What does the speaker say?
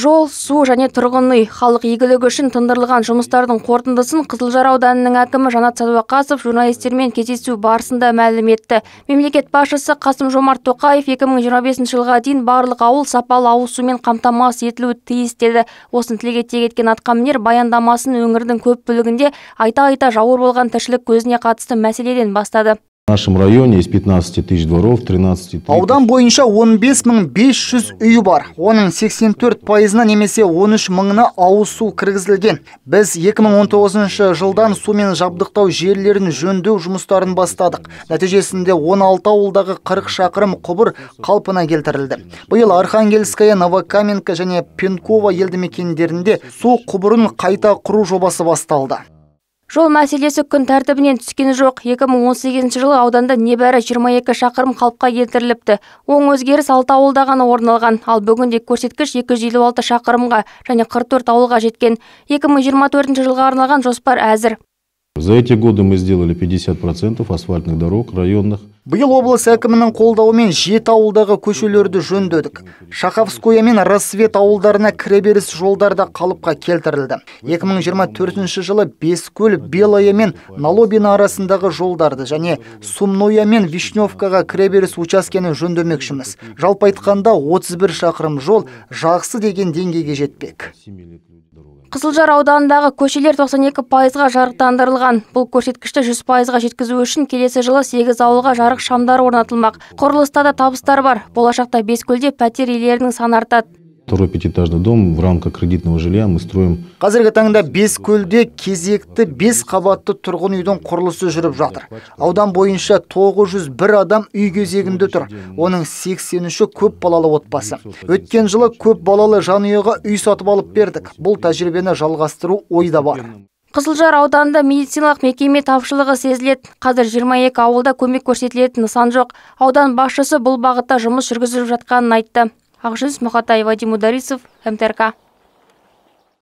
жол су және тұрғын үй халық игілігі үшін тындырылған жұмыстардың қорытындысын қызылжар ауданының әкімі жанат сәдуақасов журналистермен кездесу барысында мәлім етті мемлекет басшысы қасым жомарт тоқаев 2025 жылға дейін барлық ауыл сапалы ауыз сумен қамтамасыз етілуі тиіс деді осыны тілге тиек еткен атқамінер баяндамасын өңірдің көп бөлігінде айта айта жауыр болған тіршілік көзіне қатысты мәселеден бастады нашем районе из 15 тысяч дворов 13 Аудан бойынша 15500 үй бар. Оның 84 пайызына немесе 13 мыңына ауыз су кіргізілген. Біз 2019 жылдан сумен жабдықтау жерлерін жөндеу жұмыстарын бастадық. Нәтижесінде 16 ауылдағы 40 шақырым құбыр қалпына келтірілді. Биыл Архангельская, Новокаменка және Пенкова елді мекендерінде су құбырын қайта құру жобасы басталды жол мәселесі күн тәртібінен түскен жоқ 2018 жылы ауданда небәрі 22 шақырым қалыпқа келтіріліпті оң өзгеріс алты ауылда ғана орын алған ал бүгінде көрсеткіш 256 шақырымға және 44 ауылға жеткен 2024 жылға арналған жоспар әзір за эти годы мы сделали 50% асфальтных дорог районных биыл облыс әкімінің қолдауымен жет ауылдағы көшелерді жөндедік шаховское мен рассвет ауылдарына кіреберіс жолдарда қалыпқа келтірілді 2024 жылы бескөл Белая мен Налобина арасындағы жолдарды және Сумноя мен вишневкаға кіреберіс учаскені жөндемекшіміз жалпы айтқанда 31 шақырым жол жақсы деген деңгейге жетпек Қызылжар ауданындағы көшелер 92 пайызға жарықтандырылған. Бұл көрсеткішті 100 пайызға жеткізу үшін келесі жылы 8 ауылға жарық шамдары орнатылмақ құрылыста да табыстар бар болашақта бескөлде пәтер иелерінің саны артады второй пятиэтажный дом в рамках кредитного жилья мы строим. Қазіргі таңда Бескөлде кезекті бес қабатты тұрғын үйдің құрылысы жүріп жатыр. Аудан бойынша 901 адам үй кезегінде тұр. Оның сексен үші көп балалы отбасы. Өткен жылы көп балалы жанұяға үй сатып алып бердік. Бұл тәжірибені жалғастыру ойда бар қызылжар ауданында медициналық мекеме тапшылығы сезіледі қазір 22 ауылда көмек көрсетілетін нысан жоқ аудан басшысы бұл бағытта жұмыс жүргізіліп жатқанын айтты ақжүніс мұхатаев вадим ударисов мтрк